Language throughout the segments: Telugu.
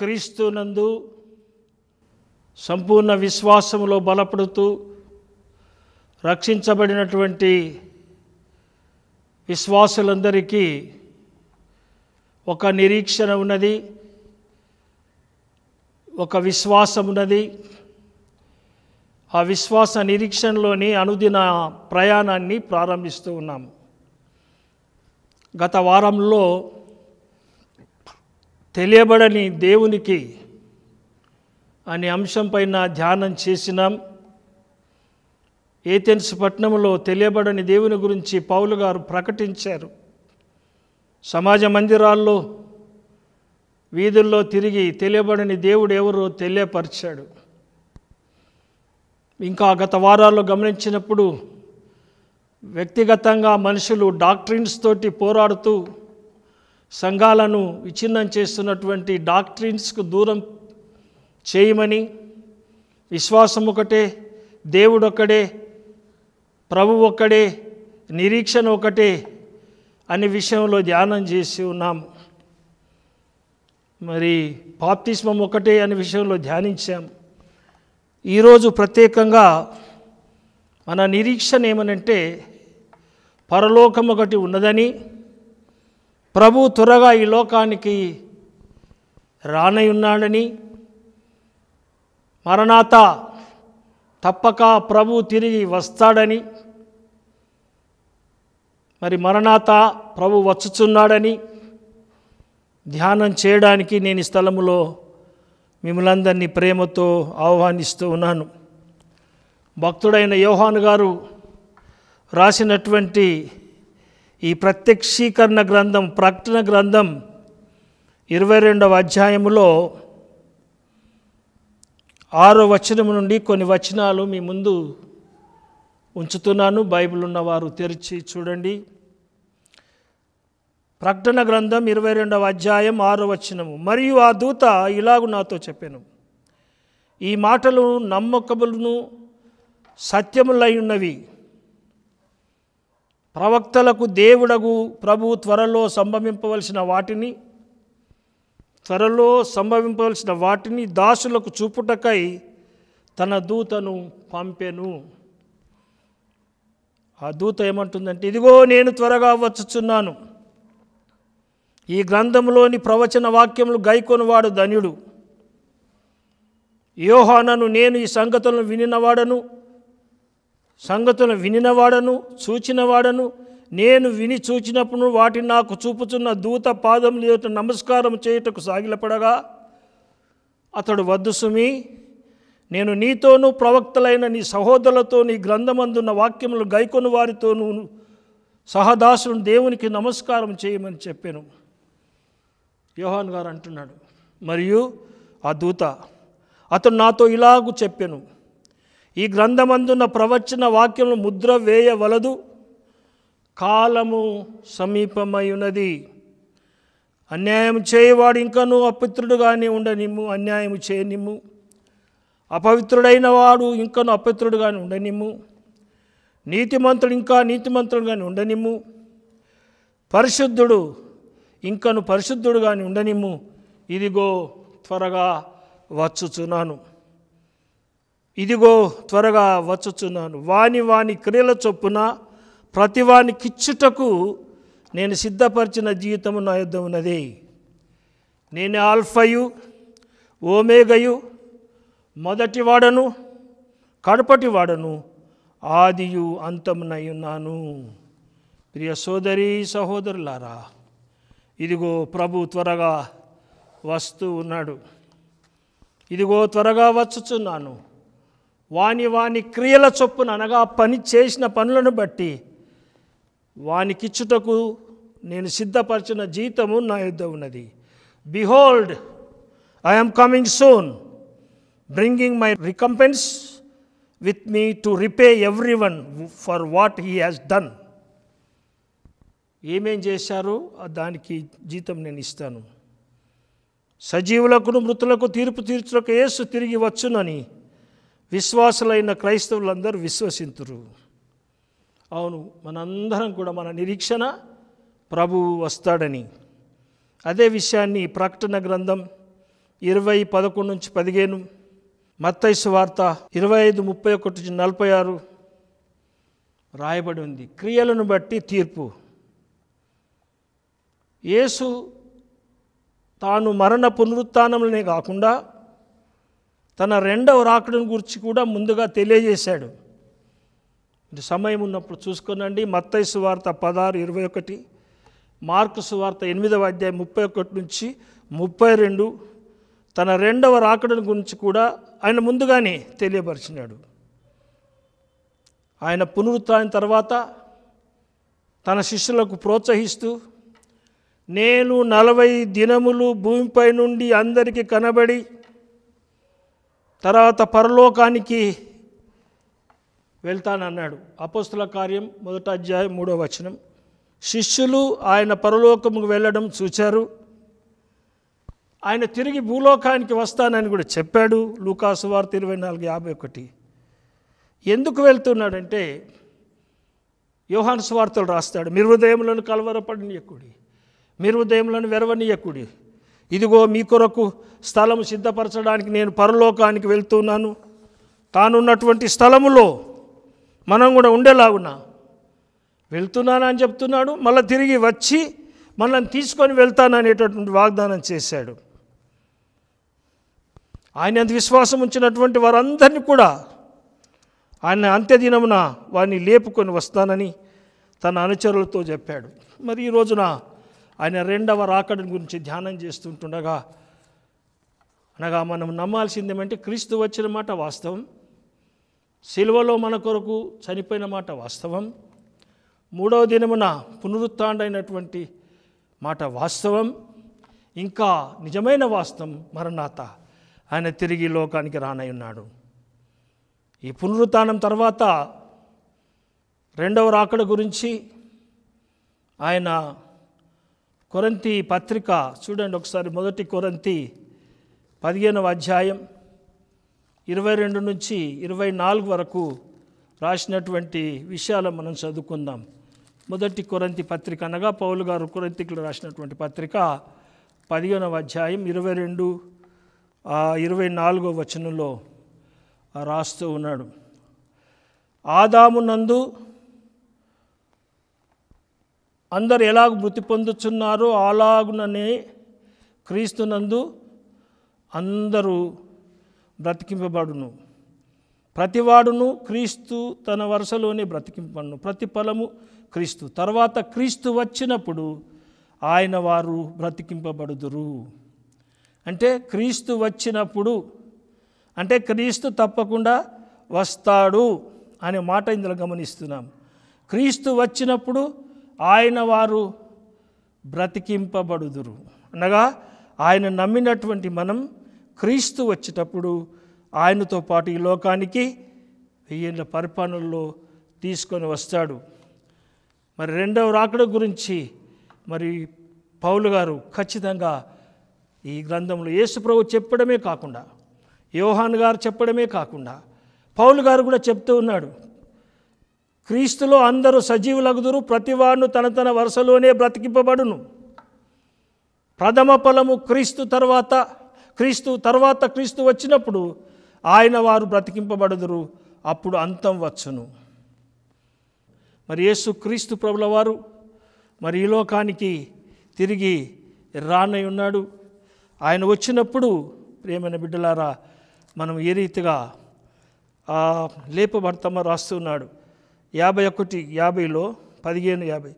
క్రీస్తునందు సంపూర్ణ విశ్వాసంలో బలపడుతూ రక్షించబడినటువంటి విశ్వాసులందరికీ ఒక నిరీక్షణ ఉన్నది ఒక విశ్వాసం ఉన్నది ఆ విశ్వాస నిరీక్షణలోని అనుదిన ప్రయాణాన్ని ప్రారంభిస్తూ ఉన్నాము గత వారంలో తెలియబడని దేవునికి అనే అంశంపైన ధ్యానం చేసినాం ఏథెన్స్ పట్టణంలో తెలియబడని దేవుని గురించి పౌలు గారు ప్రకటించారు సమాజ మందిరాల్లో వీధుల్లో తిరిగి తెలియబడని దేవుడు ఎవరో తెలియపరిచాడు ఇంకా గత వారాల్లో గమనించినప్పుడు వ్యక్తిగతంగా మనుషులు డాక్టరీన్స్ తోటి పోరాడుతూ సంఘాలను విచ్ఛిన్నం చేస్తున్నటువంటి డాక్టరీన్స్కు దూరం చేయమని విశ్వాసం ఒకటే దేవుడు ఒక్కడే ప్రభు ఒక్కడే నిరీక్షణ ఒకటే అనే విషయంలో ధ్యానం చేసి ఉన్నాం మరి పాప్తిస్మం ఒకటే అనే విషయంలో ధ్యానించాం ఈరోజు ప్రత్యేకంగా మన నిరీక్షణ ఏమనంటే పరలోకం ఒకటి ఉన్నదని ప్రభు త్వరగా ఈ లోకానికి ఉన్నాడని మరణాత తప్పక ప్రభు తిరిగి వస్తాడని మరి మరణాత ప్రభు వచ్చుచున్నాడని ధ్యానం చేయడానికి నేను ఈ స్థలములో మిమ్మలందరినీ ప్రేమతో ఆహ్వానిస్తూ ఉన్నాను భక్తుడైన యోహాను గారు రాసినటువంటి ఈ ప్రత్యక్షీకరణ గ్రంథం ప్రకటన గ్రంథం ఇరవై రెండవ అధ్యాయములో ఆరో వచనం నుండి కొన్ని వచనాలు మీ ముందు ఉంచుతున్నాను బైబిల్ ఉన్నవారు తెరిచి చూడండి ప్రకటన గ్రంథం ఇరవై రెండవ అధ్యాయం ఆరో వచనము మరియు ఆ దూత ఇలాగు నాతో చెప్పాను ఈ మాటలు నమ్మకములను సత్యములై ఉన్నవి ప్రవక్తలకు దేవుడగు ప్రభు త్వరలో సంభవింపవలసిన వాటిని త్వరలో సంభవింపవలసిన వాటిని దాసులకు చూపుటకై తన దూతను పంపెను ఆ దూత ఏమంటుందంటే ఇదిగో నేను త్వరగా వచ్చుచున్నాను ఈ గ్రంథంలోని ప్రవచన వాక్యములు గైకొనివాడు ధన్యుడు యోహానను నేను ఈ సంగతులను వినినవాడను సంగతులు వినినవాడను చూచినవాడను నేను విని చూచినప్పుడు వాటిని నాకు చూపుచున్న దూత పాదం లేట నమస్కారం చేయుటకు సాగిలపడగా అతడు వద్దు సుమి నేను నీతోనూ ప్రవక్తలైన నీ సహోదరులతో నీ గ్రంథమందున్న వాక్యములు గైకొని వారితోనూ సహదాసును దేవునికి నమస్కారం చేయమని చెప్పాను యోహాన్ గారు అంటున్నాడు మరియు ఆ దూత అతను నాతో ఇలాగూ చెప్పాను ఈ గ్రంథమందున్న ప్రవచన వాక్యములు ముద్ర వేయవలదు కాలము సమీపమైనది అన్యాయం చేయవాడు ఇంకనూ అపిత్రుడుగానే ఉండనిమ్ము అన్యాయం చేయనిమ్ము అపవిత్రుడైన వాడు ఇంకను కానీ ఉండనిమ్ము నీతిమంతుడు ఇంకా కానీ ఉండనిమ్ము పరిశుద్ధుడు ఇంకను కానీ ఉండనిమ్ము ఇదిగో త్వరగా వచ్చుచున్నాను ఇదిగో త్వరగా వచ్చుచున్నాను వాని వాని క్రియల చొప్పున కిచ్చుటకు నేను సిద్ధపరిచిన జీవితము నా యుద్ధం ఉన్నది నేను ఆల్ఫయు ఓమేగయు మొదటి వాడను కడపటి వాడను ఆదియు అంతమునై ఉన్నాను ప్రియ సోదరి సహోదరులారా ఇదిగో ప్రభు త్వరగా వస్తూ ఉన్నాడు ఇదిగో త్వరగా వచ్చుచున్నాను వాని వాని క్రియల చొప్పున అనగా పని చేసిన పనులను బట్టి వానికిచ్చుటకు నేను సిద్ధపరిచిన జీతము నా యుద్ధ ఉన్నది behold I'm coming soon bringing my recompense with me to repay everyone for what he has done ఏమేం చేశారో దానికి జీతం నేను ఇస్తాను సజీవులకు మృతులకు తీర్పు తీర్చులకు ఏసు తిరిగి వచ్చునని విశ్వాసులైన క్రైస్తవులందరూ విశ్వసింతురు అవును మనందరం కూడా మన నిరీక్షణ ప్రభువు వస్తాడని అదే విషయాన్ని ప్రకటన గ్రంథం ఇరవై పదకొండు నుంచి పదిహేను మత్తైసు వార్త ఇరవై ఐదు ముప్పై ఒకటి నుంచి నలభై ఆరు రాయబడి ఉంది క్రియలను బట్టి తీర్పు యేసు తాను మరణ పునరుత్నములనే కాకుండా తన రెండవ రాకడను గురించి కూడా ముందుగా తెలియజేశాడు సమయం ఉన్నప్పుడు చూసుకోనండి మత్తైసు వార్త పదహారు ఇరవై ఒకటి మార్కుసు వార్త ఎనిమిదవ అధ్యాయం ముప్పై ఒకటి నుంచి ముప్పై రెండు తన రెండవ రాకడను గురించి కూడా ఆయన ముందుగానే తెలియపరిచినాడు ఆయన పునరుత్న తర్వాత తన శిష్యులకు ప్రోత్సహిస్తూ నేను నలభై దినములు భూమిపై నుండి అందరికీ కనబడి తర్వాత పరలోకానికి వెళ్తానన్నాడు అపోస్తుల కార్యం మొదట అధ్యాయం మూడో వచనం శిష్యులు ఆయన పరలోకముకు వెళ్ళడం చూచారు ఆయన తిరిగి భూలోకానికి వస్తానని కూడా చెప్పాడు లూకాసు వార్త ఇరవై నాలుగు యాభై ఒకటి ఎందుకు వెళ్తున్నాడంటే యోహాన్స్ వార్తలు రాస్తాడు మీరు హృదయంలోని కలవరపడనీయకుడి మీరు హృదయంలోని వెరవనీయకుడి ఇదిగో మీ కొరకు స్థలం సిద్ధపరచడానికి నేను పరలోకానికి వెళ్తున్నాను తానున్నటువంటి స్థలములో మనం కూడా ఉండేలాగున్నా వెళ్తున్నానని చెప్తున్నాడు మళ్ళీ తిరిగి వచ్చి మనల్ని తీసుకొని వెళ్తాననేటటువంటి వాగ్దానం చేశాడు ఆయన విశ్వాసం ఉంచినటువంటి వారందరినీ కూడా ఆయన అంత్యదినమున వారిని లేపుకొని వస్తానని తన అనుచరులతో చెప్పాడు మరి ఈ రోజున ఆయన రెండవ రాకడ గురించి ధ్యానం చేస్తుంటుండగా అనగా మనం నమ్మాల్సింది ఏమంటే క్రీస్తు వచ్చిన మాట వాస్తవం సిలువలో మన కొరకు చనిపోయిన మాట వాస్తవం మూడవ దినమున పునరుత్డైనటువంటి మాట వాస్తవం ఇంకా నిజమైన వాస్తవం మరణాత ఆయన తిరిగి లోకానికి రానై ఉన్నాడు ఈ పునరుత్నం తర్వాత రెండవ రాకడ గురించి ఆయన కొరంతి పత్రిక చూడండి ఒకసారి మొదటి కొరంతి పదిహేనవ అధ్యాయం ఇరవై రెండు నుంచి ఇరవై నాలుగు వరకు రాసినటువంటి విషయాలు మనం చదువుకుందాం మొదటి కొరంతి పత్రిక అనగా పౌలు గారు కొరంతికులు రాసినటువంటి పత్రిక పదిహేనవ అధ్యాయం ఇరవై రెండు ఇరవై నాలుగో వచనంలో రాస్తూ ఉన్నాడు ఆదామునందు అందరు ఎలాగ మృతి పొందుచున్నారో అలాగుననే క్రీస్తునందు అందరూ బ్రతికింపబడును ప్రతివాడును క్రీస్తు తన వరుసలోనే బ్రతికింపడును ప్రతి ఫలము క్రీస్తు తర్వాత క్రీస్తు వచ్చినప్పుడు ఆయన వారు బ్రతికింపబడుదురు అంటే క్రీస్తు వచ్చినప్పుడు అంటే క్రీస్తు తప్పకుండా వస్తాడు అనే మాట ఇందులో గమనిస్తున్నాం క్రీస్తు వచ్చినప్పుడు ఆయన వారు బ్రతికింపబడుదురు అనగా ఆయన నమ్మినటువంటి మనం క్రీస్తు వచ్చేటప్పుడు ఆయనతో పాటు ఈ లోకానికి వెయ్యేళ్ళ పరిపాలనలో తీసుకొని వస్తాడు మరి రెండవ రాకడ గురించి మరి పౌలు గారు ఖచ్చితంగా ఈ గ్రంథంలో యేసుప్రభు చెప్పడమే కాకుండా యోహాన్ గారు చెప్పడమే కాకుండా పౌలు గారు కూడా చెప్తూ ఉన్నాడు క్రీస్తులో అందరూ సజీవులగుదురు ప్రతివాడును తన తన వరుసలోనే బ్రతికింపబడును ప్రథమ ఫలము క్రీస్తు తర్వాత క్రీస్తు తర్వాత క్రీస్తు వచ్చినప్పుడు ఆయన వారు బ్రతికింపబడుదురు అప్పుడు అంతం వచ్చును మరి యేసు క్రీస్తు ప్రభుల వారు మరి ఈ లోకానికి తిరిగి రానై ఉన్నాడు ఆయన వచ్చినప్పుడు ప్రేమైన బిడ్డలారా మనం ఏ రీతిగా లేపబడతామో రాస్తున్నాడు యాభై ఒకటి యాభైలో పదిహేను యాభై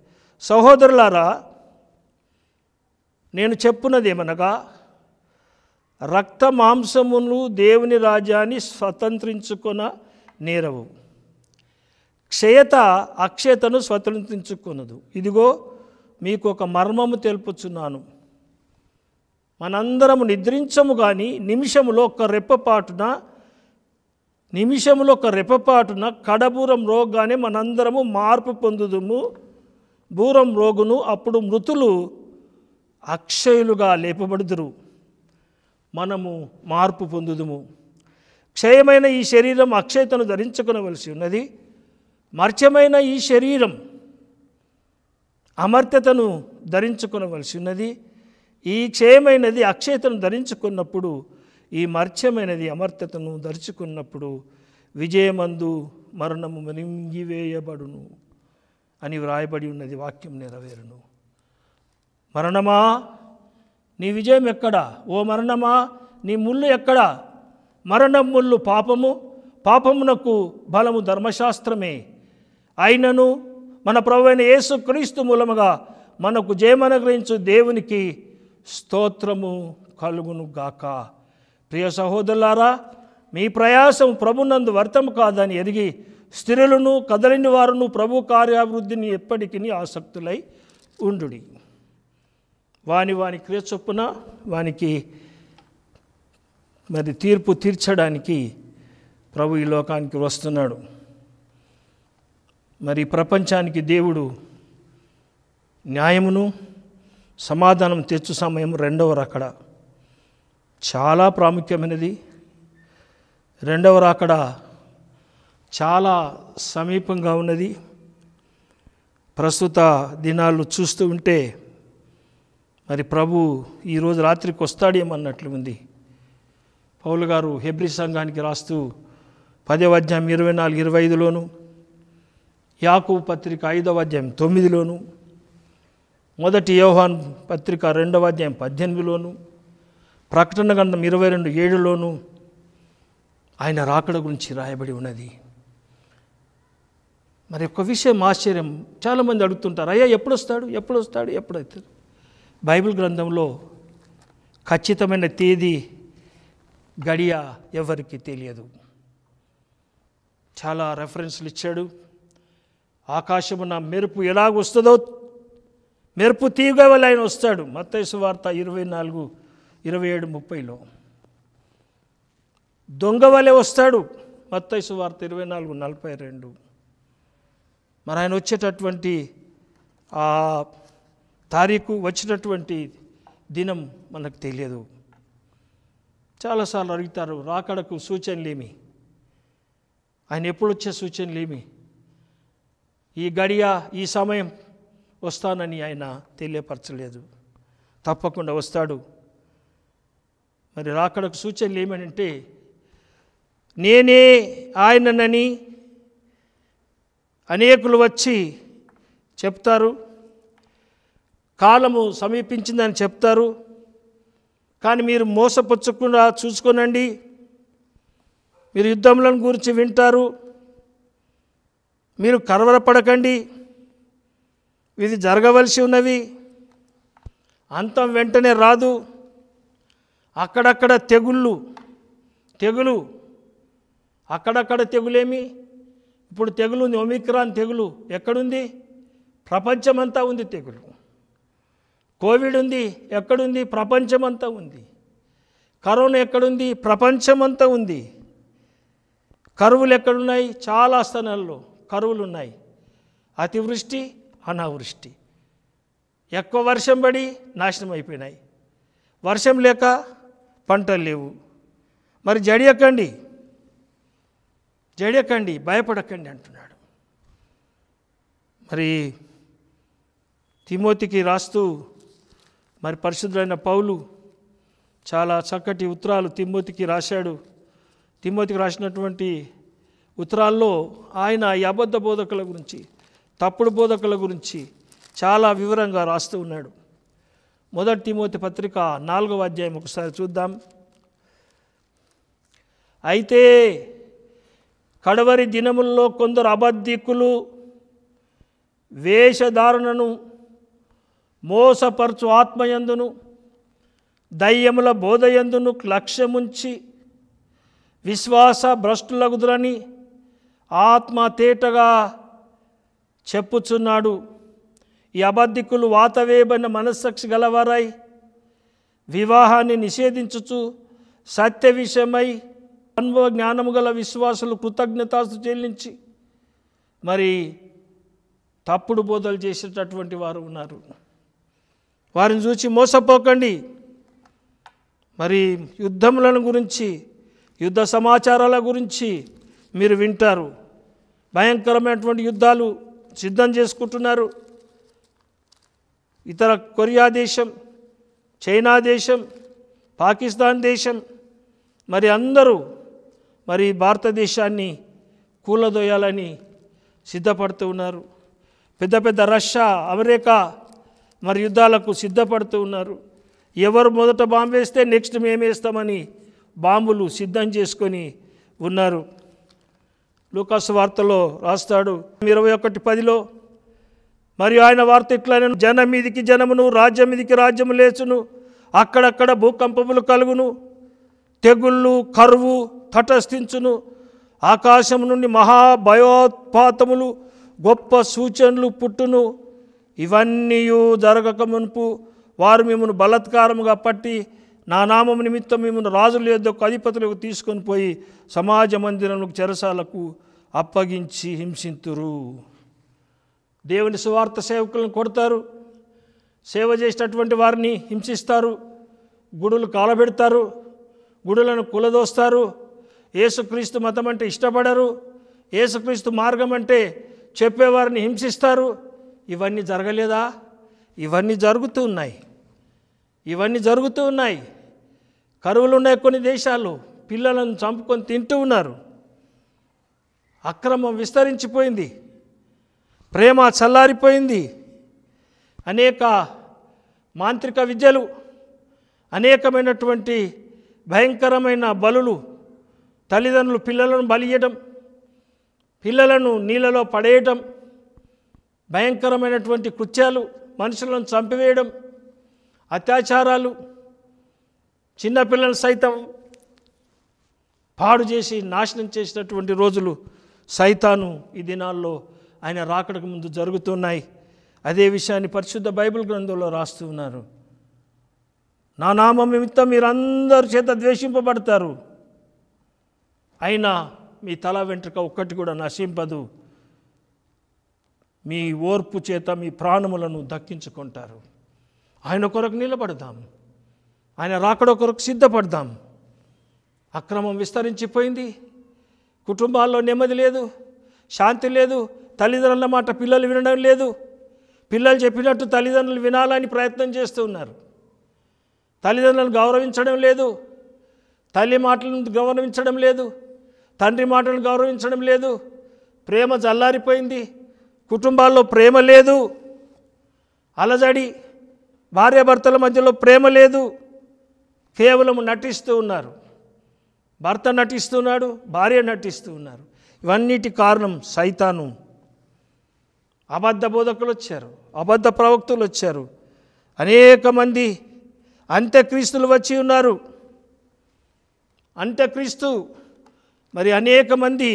సహోదరులారా నేను ఏమనగా రక్త మాంసములు దేవుని రాజ్యాన్ని స్వతంత్రించుకున్న నేరవు క్షయత అక్షయతను స్వతంత్రించుకున్నదు ఇదిగో మీకు ఒక మర్మము తెలుపుచున్నాను మనందరము నిద్రించము కానీ నిమిషములో ఒక్క రెప్పపాటున నిమిషములు ఒక రెపపాటున కడబూరం రోగానే మనందరము మార్పు పొందుదుము బూరం రోగును అప్పుడు మృతులు అక్షయులుగా లేపబడుదురు మనము మార్పు పొందుదుము క్షయమైన ఈ శరీరం అక్షయతను ధరించుకునవలసి ఉన్నది మర్చమైన ఈ శరీరం అమర్త్యతను ధరించుకునవలసి ఉన్నది ఈ క్షయమైనది అక్షయతను ధరించుకున్నప్పుడు ఈ మర్చమైనది అమర్తతను దర్చుకున్నప్పుడు విజయమందు మరణము మింగివేయబడును అని వ్రాయబడి ఉన్నది వాక్యం నెరవేరును మరణమా నీ విజయం ఎక్కడా ఓ మరణమా నీ ముళ్ళు ఎక్కడా మరణం ముళ్ళు పాపము పాపమునకు బలము ధర్మశాస్త్రమే అయినను మన ప్రభు అయిన క్రీస్తు మూలముగా మనకు జయమనుగ్రహించు దేవునికి స్తోత్రము కలుగునుగాక గాక ప్రియ సహోదరులారా మీ ప్రయాసం ప్రభునందు వర్తం కాదని ఎరిగి స్త్రీలను కదలిని వారును ప్రభు కార్యాభివృద్ధిని ఎప్పటికీ ఆసక్తులై ఉండు వాని వాని క్రియ చొప్పున వానికి మరి తీర్పు తీర్చడానికి ప్రభు ఈ లోకానికి వస్తున్నాడు మరి ప్రపంచానికి దేవుడు న్యాయమును సమాధానం తెచ్చు సమయం రెండవ రకడా చాలా ప్రాముఖ్యమైనది రెండవ రాకడ చాలా సమీపంగా ఉన్నది ప్రస్తుత దినాలు చూస్తూ ఉంటే మరి ప్రభు ఈరోజు రాత్రికి వస్తాడేమన్నట్లు ఉంది పౌలు గారు హెబ్రి సంఘానికి రాస్తూ పదవ అధ్యాయం ఇరవై నాలుగు ఇరవై ఐదులోను యాకు పత్రిక ఐదవ అధ్యాయం తొమ్మిదిలోను మొదటి యోహాన్ పత్రిక రెండవ అధ్యాయం పద్దెనిమిదిలోను ప్రకటన గ్రంథం ఇరవై రెండు ఏడులోనూ ఆయన రాకడ గురించి రాయబడి ఉన్నది మరి ఒక విషయం ఆశ్చర్యం చాలామంది అడుగుతుంటారు అయ్యా ఎప్పుడు వస్తాడు ఎప్పుడు వస్తాడు ఎప్పుడవుతాడు బైబిల్ గ్రంథంలో ఖచ్చితమైన తేదీ గడియ ఎవరికి తెలియదు చాలా రెఫరెన్స్లు ఇచ్చాడు ఆకాశమున మెరుపు ఎలాగొస్తుందో మెరుపు తీగ వల్ల ఆయన వస్తాడు మత్తైసు వార్త ఇరవై నాలుగు ఇరవై ఏడు ముప్పైలో దొంగ వలె వస్తాడు మత్తైసు వార్త ఇరవై నాలుగు నలభై రెండు మరి ఆయన వచ్చేటటువంటి ఆ తారీఖు వచ్చినటువంటి దినం మనకు తెలియదు చాలాసార్లు అడుగుతారు రాకడకు సూచనలేమి ఆయన ఎప్పుడు వచ్చే సూచనలేమి ఈ గడియ ఈ సమయం వస్తానని ఆయన తెలియపరచలేదు తప్పకుండా వస్తాడు మరి రాకడకు సూచనలు ఏమనంటే నేనే ఆయననని అనేకులు వచ్చి చెప్తారు కాలము సమీపించిందని చెప్తారు కానీ మీరు మోసపుచ్చకుండా చూసుకోనండి మీరు యుద్ధములను గురించి వింటారు మీరు కరవరపడకండి ఇది జరగవలసి ఉన్నవి అంతం వెంటనే రాదు అక్కడక్కడ తెగుళ్ళు తెగులు అక్కడక్కడ తెగులేమి ఇప్పుడు తెగులు ఉంది ఒమిక్రాన్ తెగులు ఎక్కడుంది ప్రపంచమంతా ఉంది తెగులు కోవిడ్ ఉంది ఎక్కడుంది ప్రపంచమంతా ఉంది కరోనా ఎక్కడుంది ప్రపంచమంతా ఉంది కరువులు ఎక్కడున్నాయి చాలా స్థానాల్లో కరువులు ఉన్నాయి అతివృష్టి అనావృష్టి ఎక్కువ వర్షం పడి నాశనం అయిపోయినాయి వర్షం లేక పంటలు లేవు మరి జడియకండి జడియకండి భయపడకండి అంటున్నాడు మరి తిమోతికి రాస్తూ మరి పరిశుద్ధులైన పౌలు చాలా చక్కటి ఉత్తరాలు తిమ్మోతికి రాశాడు తిమ్మోతికి రాసినటువంటి ఉత్తరాల్లో ఆయన ఈ అబద్ధ బోధకుల గురించి తప్పుడు బోధకుల గురించి చాలా వివరంగా రాస్తూ ఉన్నాడు మొదటి తిమోతి పత్రిక నాలుగవ అధ్యాయం ఒకసారి చూద్దాం అయితే కడవరి దినముల్లో కొందరు అబద్ధికులు వేషధారణను మోసపరచు ఆత్మయందును దయ్యముల బోధయందును లక్ష్యముంచి విశ్వాస భ్రష్టులగుదురని ఆత్మ తేటగా చెప్పుచున్నాడు ఈ అబద్ధికులు వాతవేయబడిన మనస్సాక్షి గలవారాయి వివాహాన్ని నిషేధించుచు సత్య విషయమై అనుభవ జ్ఞానము గల విశ్వాసులు కృతజ్ఞతాస్తు చెల్లించి మరి తప్పుడు బోధలు చేసేటటువంటి వారు ఉన్నారు వారిని చూసి మోసపోకండి మరి యుద్ధములను గురించి యుద్ధ సమాచారాల గురించి మీరు వింటారు భయంకరమైనటువంటి యుద్ధాలు సిద్ధం చేసుకుంటున్నారు ఇతర కొరియా దేశం చైనా దేశం పాకిస్తాన్ దేశం మరి అందరూ మరి భారతదేశాన్ని కూలదోయాలని సిద్ధపడుతూ ఉన్నారు పెద్ద పెద్ద రష్యా అమెరికా మరి యుద్ధాలకు సిద్ధపడుతూ ఉన్నారు ఎవరు మొదట బాంబు వేస్తే నెక్స్ట్ మేమేస్తామని బాంబులు సిద్ధం చేసుకొని ఉన్నారు లోకాసు వార్తలో రాస్తాడు ఇరవై ఒకటి పదిలో మరియు ఆయన వార్త ఇట్లా జనం మీదికి జనమును రాజ్యం మీదికి రాజ్యము లేచును అక్కడక్కడ భూకంపములు కలుగును తెగుళ్ళు కరువు తటస్థించును ఆకాశం నుండి మహాభయోత్పాతములు గొప్ప సూచనలు పుట్టును ఇవన్నీ జరగక మునుపు వారు మిమ్మల్ని బలత్కారముగా పట్టి నా నామం నిమిత్తం మిమ్మల్ని రాజుల యొద్దకు అధిపతులకు తీసుకొని పోయి సమాజ మందిరములకు చెరసాలకు అప్పగించి హింసింతురు దేవుని సువార్త సేవకులను కొడతారు సేవ చేసినటువంటి వారిని హింసిస్తారు గుడులు కాలబెడతారు గుడులను కులదోస్తారు ఏసుక్రీస్తు మతం అంటే ఇష్టపడరు ఏసుక్రీస్తు మార్గం అంటే చెప్పేవారిని హింసిస్తారు ఇవన్నీ జరగలేదా ఇవన్నీ జరుగుతూ ఉన్నాయి ఇవన్నీ జరుగుతూ ఉన్నాయి కరువులు ఉన్నాయి కొన్ని దేశాలు పిల్లలను చంపుకొని తింటూ ఉన్నారు అక్రమం విస్తరించిపోయింది ప్రేమ చల్లారిపోయింది అనేక మాంత్రిక విద్యలు అనేకమైనటువంటి భయంకరమైన బలులు తల్లిదండ్రులు పిల్లలను బలియటం పిల్లలను నీళ్ళలో పడేయటం భయంకరమైనటువంటి కృత్యాలు మనుషులను చంపివేయడం అత్యాచారాలు చిన్నపిల్లలు సైతం పాడు చేసి నాశనం చేసినటువంటి రోజులు సైతాను ఈ దినాల్లో ఆయన రాకడకు ముందు జరుగుతున్నాయి అదే విషయాన్ని పరిశుద్ధ బైబిల్ గ్రంథంలో రాస్తూ ఉన్నారు నా నామం నిమిత్తం మీరందరి చేత ద్వేషింపబడతారు అయినా మీ తల వెంట్రుక ఒక్కటి కూడా నశింపదు మీ ఓర్పు చేత మీ ప్రాణములను దక్కించుకుంటారు ఆయన కొరకు నిలబడదాం ఆయన రాకడ కొరకు సిద్ధపడదాం అక్రమం విస్తరించిపోయింది కుటుంబాల్లో నెమ్మది లేదు శాంతి లేదు తల్లిదండ్రుల మాట పిల్లలు వినడం లేదు పిల్లలు చెప్పినట్టు తల్లిదండ్రులు వినాలని ప్రయత్నం చేస్తూ ఉన్నారు తల్లిదండ్రులను గౌరవించడం లేదు తల్లి మాటలను గౌరవించడం లేదు తండ్రి మాటలను గౌరవించడం లేదు ప్రేమ జల్లారిపోయింది కుటుంబాల్లో ప్రేమ లేదు అలజడి భార్యాభర్తల మధ్యలో ప్రేమ లేదు కేవలం నటిస్తూ ఉన్నారు భర్త నటిస్తున్నాడు భార్య నటిస్తూ ఉన్నారు ఇవన్నిటి కారణం సైతానం అబద్ధ బోధకులు వచ్చారు అబద్ధ ప్రవక్తులు వచ్చారు అనేక మంది అంత్యక్రీస్తులు వచ్చి ఉన్నారు అంత్యక్రీస్తు మరి అనేక మంది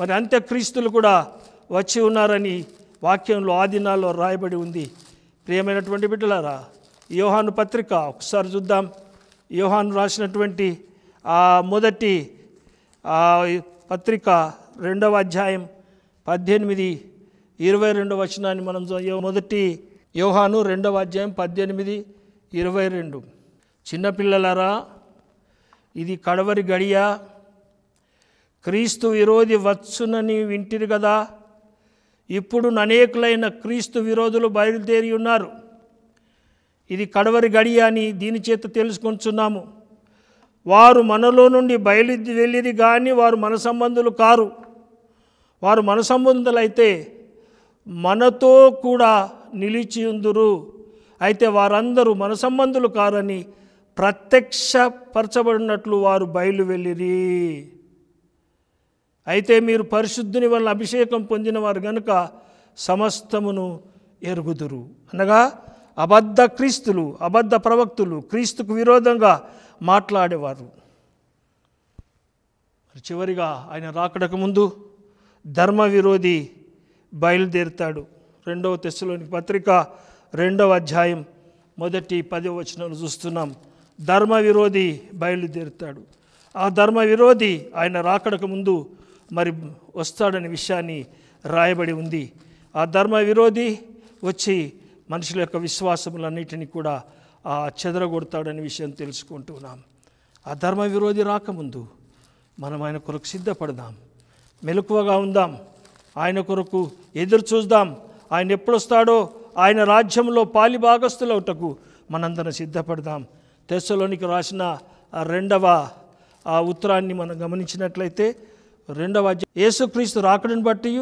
మరి అంత్యక్రీస్తులు కూడా వచ్చి ఉన్నారని వాక్యంలో ఆదినాల్లో రాయబడి ఉంది ప్రియమైనటువంటి బిడ్డలారా యోహాను పత్రిక ఒకసారి చూద్దాం యోహాను రాసినటువంటి ఆ మొదటి పత్రిక రెండవ అధ్యాయం పద్దెనిమిది ఇరవై రెండు వచనాన్ని మనం మొదటి యోహాను రెండవ అధ్యాయం పద్దెనిమిది ఇరవై రెండు చిన్నపిల్లలరా ఇది కడవరి గడియ క్రీస్తు విరోధి వచ్చునని వింటిరు కదా ఇప్పుడు అనేకులైన క్రీస్తు విరోధులు బయలుదేరి ఉన్నారు ఇది కడవరి గడియ అని దీని చేత తెలుసుకుంటున్నాము వారు మనలో నుండి బయలు వెళ్ళిది కానీ వారు మన సంబంధులు కారు వారు మన అయితే మనతో కూడా నిలిచి నిలిచియుందురు అయితే వారందరూ మన సంబంధులు కారని ప్రత్యక్షపరచబడినట్లు వారు బయలు వెళ్ళిరి అయితే మీరు పరిశుద్ధుని వల్ల అభిషేకం పొందిన వారు గనుక సమస్తమును ఎరుగుదురు అనగా అబద్ధ క్రీస్తులు అబద్ధ ప్రవక్తులు క్రీస్తుకు విరోధంగా మాట్లాడేవారు చివరిగా ఆయన రాకడకు ముందు ధర్మ విరోధి బయలుదేరుతాడు రెండవ తెస్సులోని పత్రిక రెండవ అధ్యాయం మొదటి పదవ వచనాలు చూస్తున్నాం ధర్మ విరోధి బయలుదేరుతాడు ఆ ధర్మ విరోధి ఆయన రాకడకు ముందు మరి వస్తాడనే విషయాన్ని రాయబడి ఉంది ఆ ధర్మ విరోధి వచ్చి మనుషుల యొక్క విశ్వాసములన్నిటినీ కూడా ఆ చెదరగొడతాడనే విషయం తెలుసుకుంటున్నాం ఆ ధర్మ విరోధి రాకముందు మనం ఆయన కొరకు సిద్ధపడదాం మెలకువగా ఉందాం ఆయన కొరకు ఎదురు చూద్దాం ఆయన ఎప్పుడొస్తాడో ఆయన రాజ్యంలో పాలి భాగస్థులవుటకు మనందరం సిద్ధపడదాం తెస్సలోనికి రాసిన రెండవ ఆ ఉత్తరాన్ని మనం గమనించినట్లయితే రెండవ యేసుక్రీస్తు రాకడిని బట్టి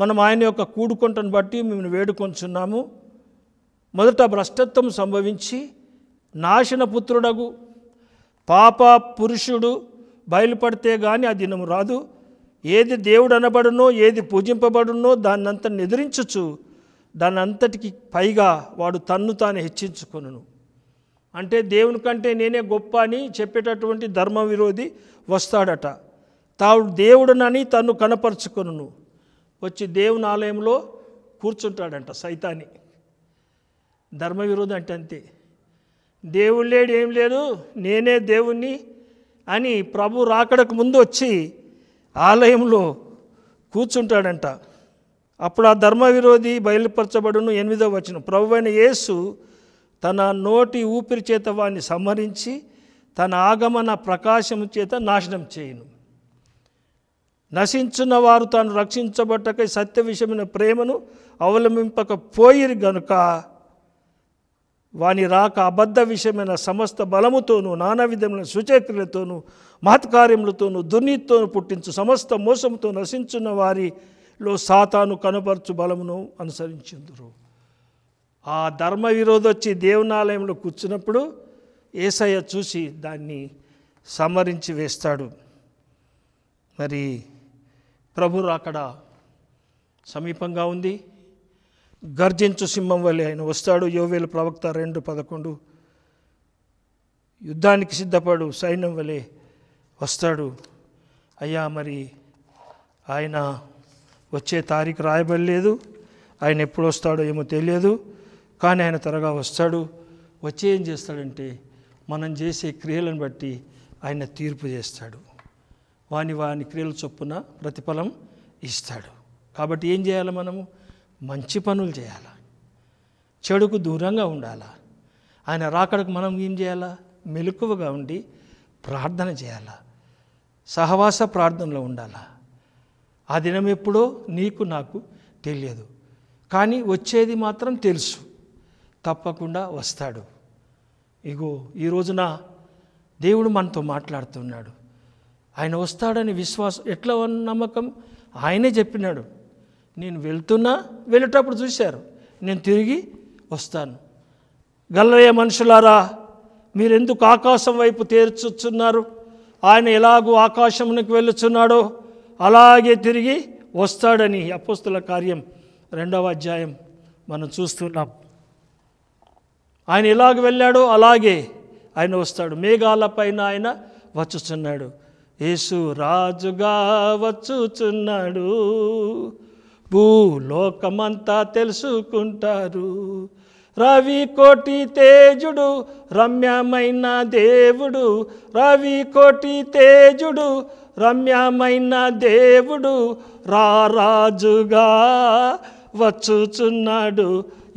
మనం ఆయన యొక్క కూడుకుంటను బట్టి మేము వేడుకొంచున్నాము మొదట భ్రష్టత్వం సంభవించి నాశన పుత్రుడగు పాప పురుషుడు బయలుపడితే కానీ ఆ దినము రాదు ఏది దేవుడు అనబడునో ఏది పూజింపబడునో దాన్నంత నిద్రించచ్చు దాని అంతటికి పైగా వాడు తన్ను తాను హెచ్చించుకును అంటే దేవుని కంటే నేనే గొప్ప అని చెప్పేటటువంటి ధర్మ విరోధి వస్తాడట తాడు దేవుడునని తను కనపరుచుకును వచ్చి దేవుని ఆలయంలో కూర్చుంటాడంట సైతాన్ని ధర్మ విరోధి అంటే అంతే దేవుడు లేడు ఏం లేదు నేనే దేవుణ్ణి అని ప్రభు రాకడకు ముందు వచ్చి ఆలయంలో కూర్చుంటాడంట అప్పుడు ఆ ధర్మ విరోధి బయలుపరచబడును ఎనిమిదో వచ్చిన ప్రభు అయిన యేసు తన నోటి ఊపిరి చేత వాడిని సంహరించి తన ఆగమన ప్రకాశము చేత నాశనం చేయను నశించిన వారు తాను రక్షించబట్టకై సత్య విషయమైన ప్రేమను అవలంబింపకపోయిరు గనుక వాని రాక అబద్ధ విషయమైన సమస్త బలముతోనూ నానా విధమైన సుచేత్రులతోనూ మహత్కార్యములతోనూ దుర్నీతితోనూ పుట్టించు సమస్త మోసంతో నశించున్న వారిలో సాతాను కనపరచు బలమును అనుసరించిందురు ఆ ధర్మ విరోధొచ్చి దేవనాలయంలో కూర్చున్నప్పుడు ఏసయ్య చూసి దాన్ని సమరించి వేస్తాడు మరి ప్రభురు అక్కడ సమీపంగా ఉంది గర్జించు సింహం వలె ఆయన వస్తాడు యోవేలు ప్రవక్త రెండు పదకొండు యుద్ధానికి సిద్ధపడు సైన్యం వలె వస్తాడు అయ్యా మరి ఆయన వచ్చే తారీఖు రాయబడలేదు ఆయన ఎప్పుడు వస్తాడో ఏమో తెలియదు కానీ ఆయన త్వరగా వస్తాడు వచ్చి ఏం చేస్తాడంటే మనం చేసే క్రియలను బట్టి ఆయన తీర్పు చేస్తాడు వాని వాని క్రియల చొప్పున ప్రతిఫలం ఇస్తాడు కాబట్టి ఏం చేయాలి మనము మంచి పనులు చేయాలా చెడుకు దూరంగా ఉండాలా ఆయన రాకడకు మనం ఏం చేయాలా మెలకువగా ఉండి ప్రార్థన చేయాలా సహవాస ప్రార్థనలో ఉండాలా ఆ దినం ఎప్పుడో నీకు నాకు తెలియదు కానీ వచ్చేది మాత్రం తెలుసు తప్పకుండా వస్తాడు ఇగో ఈ రోజున దేవుడు మనతో మాట్లాడుతున్నాడు ఆయన వస్తాడని విశ్వాసం ఎట్లా నమ్మకం ఆయనే చెప్పినాడు నేను వెళ్తున్నా వెళ్ళేటప్పుడు చూశారు నేను తిరిగి వస్తాను గల్లయ్య మనుషులారా మీరెందుకు ఆకాశం వైపు తేర్చుచున్నారు ఆయన ఎలాగూ ఆకాశమునికి వెళ్ళుచున్నాడో అలాగే తిరిగి వస్తాడని అపోస్తుల కార్యం రెండవ అధ్యాయం మనం చూస్తున్నాం ఆయన ఎలాగ వెళ్ళాడో అలాగే ఆయన వస్తాడు మేఘాలపైన ఆయన వచ్చుచున్నాడు యేసు రాజుగా వచ్చుచున్నాడు భూలోకమంతా తెలుసుకుంటారు రవి కోటి తేజుడు రమ్యమైన దేవుడు రవి కోటి తేజుడు రమ్యమైన దేవుడు రారాజుగా వచ్చుచున్నాడు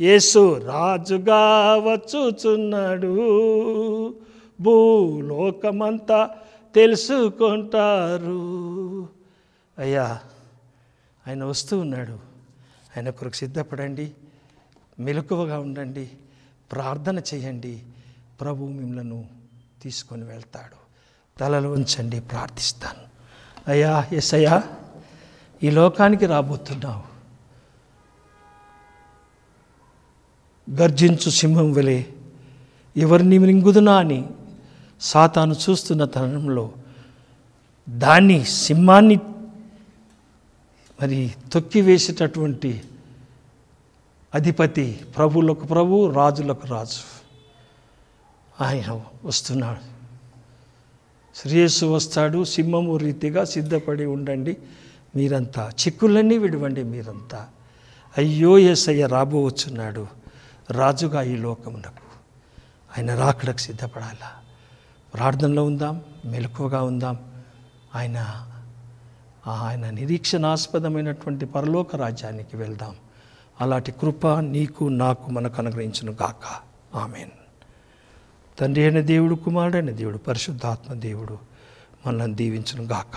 యేసు రాజుగా వచ్చుచున్నాడు భూలోకమంతా తెలుసుకుంటారు అయ్యా ఆయన వస్తూ ఉన్నాడు ఆయన కొరకు సిద్ధపడండి మెలకువగా ఉండండి ప్రార్థన చేయండి ప్రభు మిమ్మలను తీసుకొని వెళ్తాడు తలలు ఉంచండి ప్రార్థిస్తాను అయ్యా ఎస్ అయ్యా ఈ లోకానికి రాబోతున్నావు గర్జించు సింహం వెలే ఎవరిని మింగుదునా అని సాతాను చూస్తున్న తరుణంలో దాన్ని సింహాన్ని మరి తొక్కివేసేటటువంటి అధిపతి ప్రభులకు ప్రభు రాజులకు రాజు ఆయన వస్తున్నాడు శ్రేయస్సు వస్తాడు సింహము రీతిగా సిద్ధపడి ఉండండి మీరంతా చిక్కులన్నీ విడవండి మీరంతా అయ్యో ఏసయ్య రాబోవచ్చున్నాడు రాజుగా ఈ లోకమునకు ఆయన రాకడకు సిద్ధపడాలా ప్రార్థనలో ఉందాం మెలకువగా ఉందాం ఆయన ఆయన నిరీక్షణాస్పదమైనటువంటి పరలోక రాజ్యానికి వెళ్దాం అలాంటి కృప నీకు నాకు మనకు అనుగ్రహించను గాక ఆమెన్ తండ్రి అయిన దేవుడు కుమారుడైన దేవుడు పరిశుద్ధాత్మ దేవుడు మనల్ని దీవించను గాక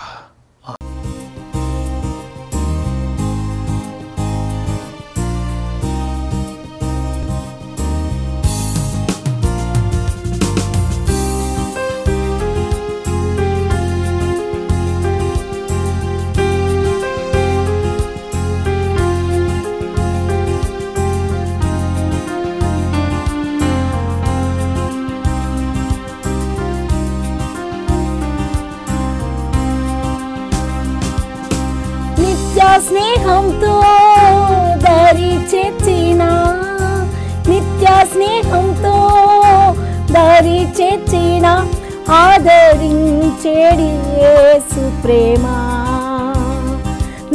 ప్రేమ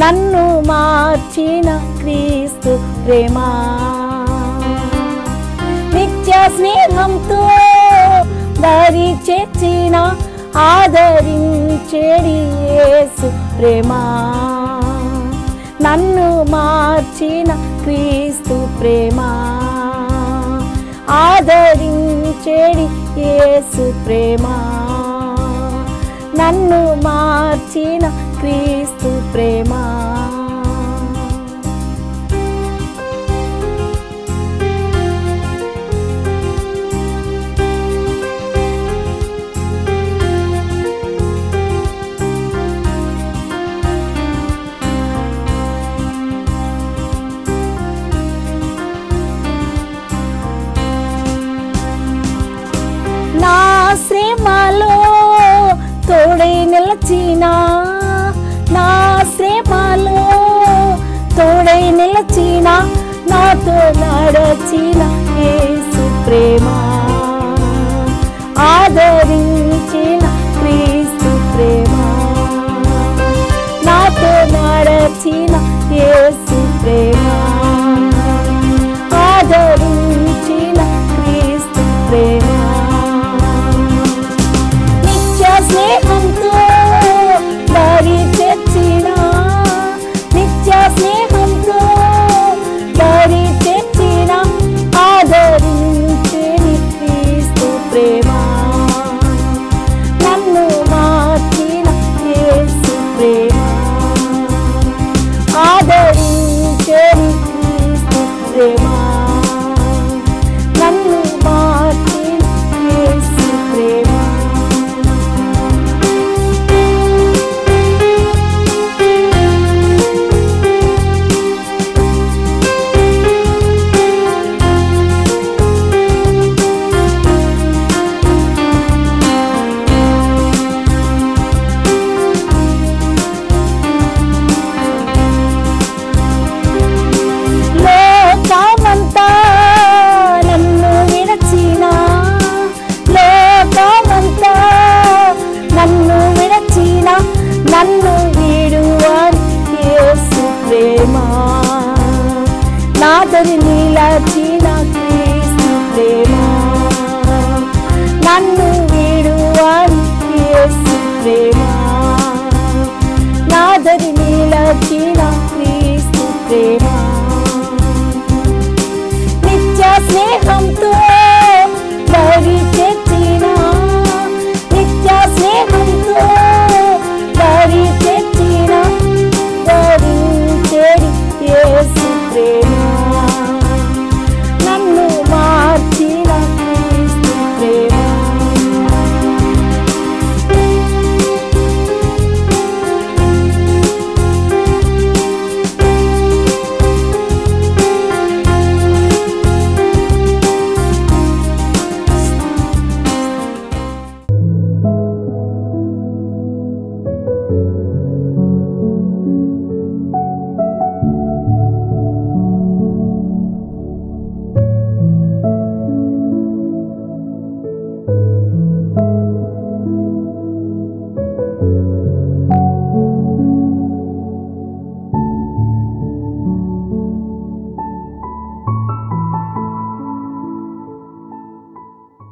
నన్ను మార్చిన క్రీస్తు ప్రేమ నిత్య స్నేహంతో దరి చేర్చిన ఆదరించేడి యేసు ప్రేమ నన్ను మార్చిన క్రీస్తు ప్రేమ ఆదరించేడి యేసు ప్రేమా నన్ను మార్చిన క్రీస్తు ప్రేమా నాయనా నా శ్రమలో తోడై నిలచిన నాతో నడచిన యేసు ప్రేమ ఆదర